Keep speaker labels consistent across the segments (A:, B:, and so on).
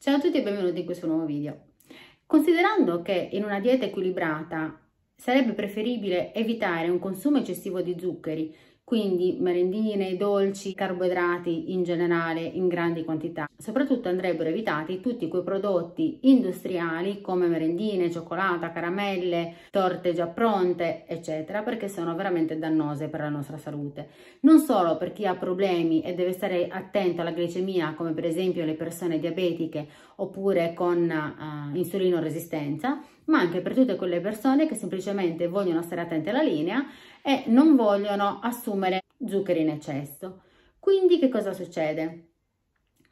A: Ciao a tutti e benvenuti in questo nuovo video. Considerando che in una dieta equilibrata sarebbe preferibile evitare un consumo eccessivo di zuccheri, quindi merendine, dolci, carboidrati in generale in grandi quantità. Soprattutto andrebbero evitati tutti quei prodotti industriali come merendine, cioccolata, caramelle, torte già pronte, eccetera, perché sono veramente dannose per la nostra salute. Non solo per chi ha problemi e deve stare attento alla glicemia, come per esempio le persone diabetiche oppure con uh, eh, insulino resistenza, ma anche per tutte quelle persone che semplicemente vogliono stare attente alla linea e non vogliono assumere zuccheri in eccesso. Quindi che cosa succede?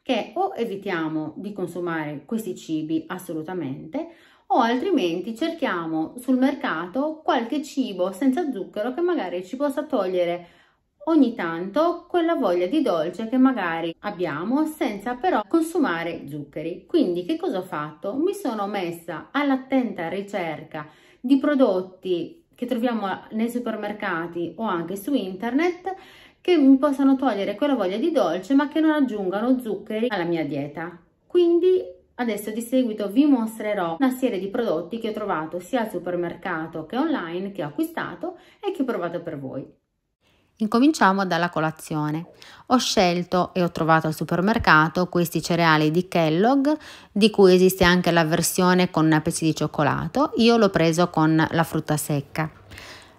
A: Che o evitiamo di consumare questi cibi assolutamente o altrimenti cerchiamo sul mercato qualche cibo senza zucchero che magari ci possa togliere ogni tanto quella voglia di dolce che magari abbiamo senza però consumare zuccheri. Quindi che cosa ho fatto? Mi sono messa all'attenta ricerca di prodotti che troviamo nei supermercati o anche su internet che mi possano togliere quella voglia di dolce ma che non aggiungano zuccheri alla mia dieta. Quindi Adesso di seguito vi mostrerò una serie di prodotti che ho trovato sia al supermercato che online che ho acquistato e che ho provato per voi. Incominciamo dalla colazione. Ho scelto e ho trovato al supermercato questi cereali di Kellogg, di cui esiste anche la versione con pezzi di cioccolato. Io l'ho preso con la frutta secca.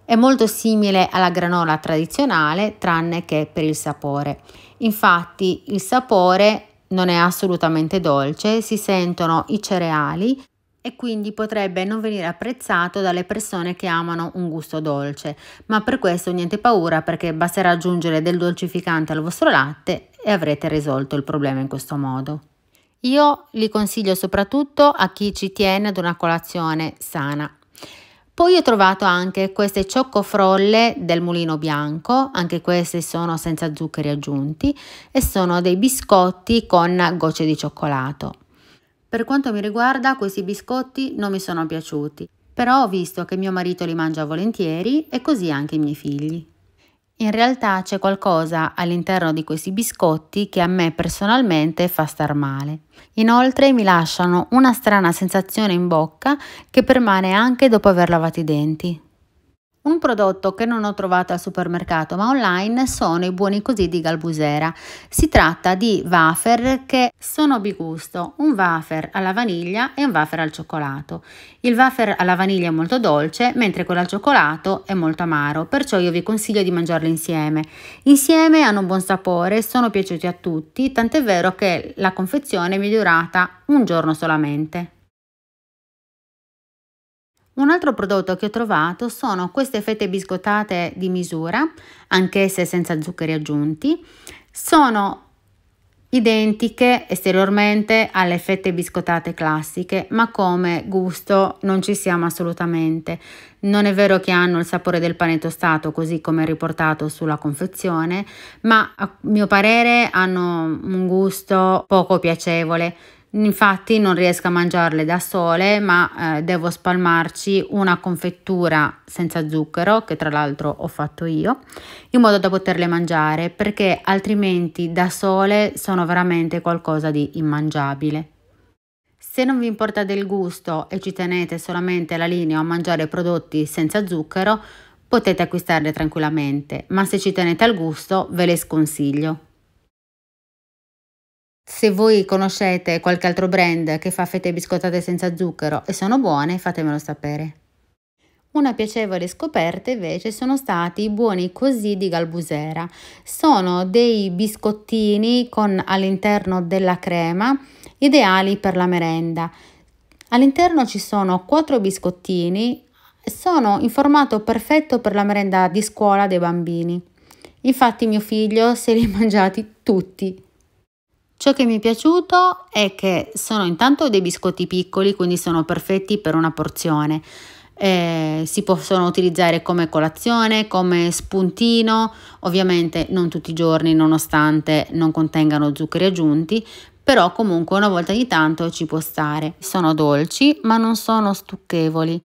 A: È molto simile alla granola tradizionale, tranne che per il sapore. Infatti, il sapore non è assolutamente dolce, si sentono i cereali e quindi potrebbe non venire apprezzato dalle persone che amano un gusto dolce, ma per questo niente paura perché basterà aggiungere del dolcificante al vostro latte e avrete risolto il problema in questo modo. Io li consiglio soprattutto a chi ci tiene ad una colazione sana. Poi ho trovato anche queste ciocco-frolle del mulino bianco, anche queste sono senza zuccheri aggiunti e sono dei biscotti con gocce di cioccolato. Per quanto mi riguarda, questi biscotti non mi sono piaciuti, però ho visto che mio marito li mangia volentieri e così anche i miei figli. In realtà c'è qualcosa all'interno di questi biscotti che a me personalmente fa star male. Inoltre mi lasciano una strana sensazione in bocca che permane anche dopo aver lavato i denti. Un prodotto che non ho trovato al supermercato ma online sono i buoni così di Galbusera. Si tratta di wafer che sono bigusto, un wafer alla vaniglia e un wafer al cioccolato. Il wafer alla vaniglia è molto dolce mentre quello al cioccolato è molto amaro, perciò io vi consiglio di mangiarli insieme. Insieme hanno un buon sapore, sono piaciuti a tutti, tant'è vero che la confezione è migliorata un giorno solamente. Un altro prodotto che ho trovato sono queste fette biscottate di misura, anch'esse senza zuccheri aggiunti. Sono identiche esteriormente alle fette biscottate classiche, ma come gusto non ci siamo assolutamente. Non è vero che hanno il sapore del pane tostato così come riportato sulla confezione, ma a mio parere hanno un gusto poco piacevole Infatti non riesco a mangiarle da sole, ma eh, devo spalmarci una confettura senza zucchero, che tra l'altro ho fatto io, in modo da poterle mangiare, perché altrimenti da sole sono veramente qualcosa di immangiabile. Se non vi importa del gusto e ci tenete solamente la linea a mangiare prodotti senza zucchero, potete acquistarle tranquillamente, ma se ci tenete al gusto ve le sconsiglio. Se voi conoscete qualche altro brand che fa fette biscottate senza zucchero e sono buone, fatemelo sapere. Una piacevole scoperta invece sono stati i buoni così di Galbusera. Sono dei biscottini con all'interno della crema ideali per la merenda. All'interno ci sono quattro biscottini, sono in formato perfetto per la merenda di scuola dei bambini. Infatti mio figlio se li ha mangiati tutti Ciò che mi è piaciuto è che sono intanto dei biscotti piccoli, quindi sono perfetti per una porzione. Eh, si possono utilizzare come colazione, come spuntino, ovviamente non tutti i giorni nonostante non contengano zuccheri aggiunti, però comunque una volta di tanto ci può stare. Sono dolci ma non sono stucchevoli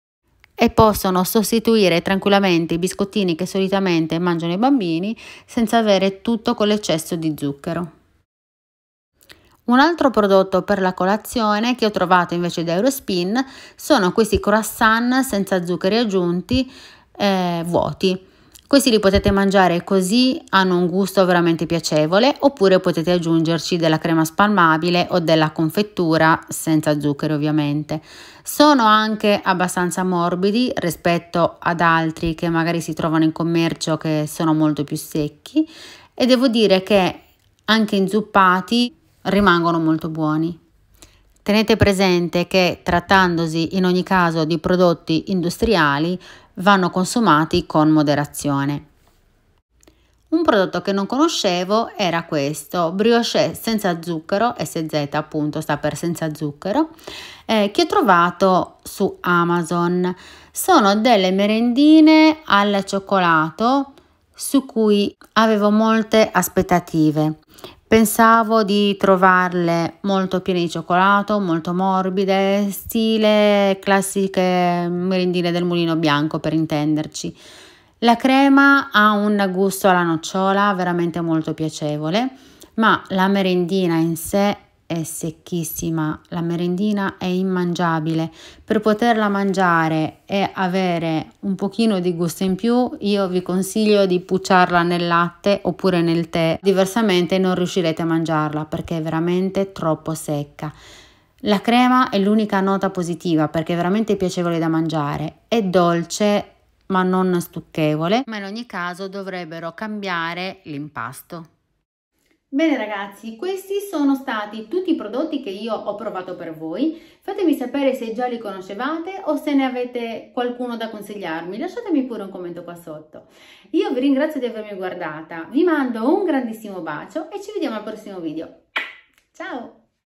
A: e possono sostituire tranquillamente i biscottini che solitamente mangiano i bambini senza avere tutto quell'eccesso di zucchero. Un altro prodotto per la colazione che ho trovato invece da Eurospin sono questi croissant senza zuccheri aggiunti eh, vuoti. Questi li potete mangiare così, hanno un gusto veramente piacevole, oppure potete aggiungerci della crema spalmabile o della confettura senza zucchero ovviamente. Sono anche abbastanza morbidi rispetto ad altri che magari si trovano in commercio che sono molto più secchi e devo dire che anche inzuppati rimangono molto buoni. Tenete presente che trattandosi in ogni caso di prodotti industriali vanno consumati con moderazione. Un prodotto che non conoscevo era questo, brioche senza zucchero, SZ appunto sta per senza zucchero, eh, che ho trovato su Amazon. Sono delle merendine al cioccolato su cui avevo molte aspettative Pensavo di trovarle molto piene di cioccolato, molto morbide, stile classiche merendine del mulino bianco per intenderci. La crema ha un gusto alla nocciola veramente molto piacevole, ma la merendina in sé è secchissima, la merendina è immangiabile. Per poterla mangiare e avere un pochino di gusto in più, io vi consiglio di pucciarla nel latte oppure nel tè, diversamente non riuscirete a mangiarla perché è veramente troppo secca. La crema è l'unica nota positiva perché è veramente piacevole da mangiare, è dolce ma non stucchevole, ma in ogni caso dovrebbero cambiare l'impasto. Bene ragazzi, questi sono stati tutti i prodotti che io ho provato per voi. Fatemi sapere se già li conoscevate o se ne avete qualcuno da consigliarmi. Lasciatemi pure un commento qua sotto. Io vi ringrazio di avermi guardata, vi mando un grandissimo bacio e ci vediamo al prossimo video. Ciao!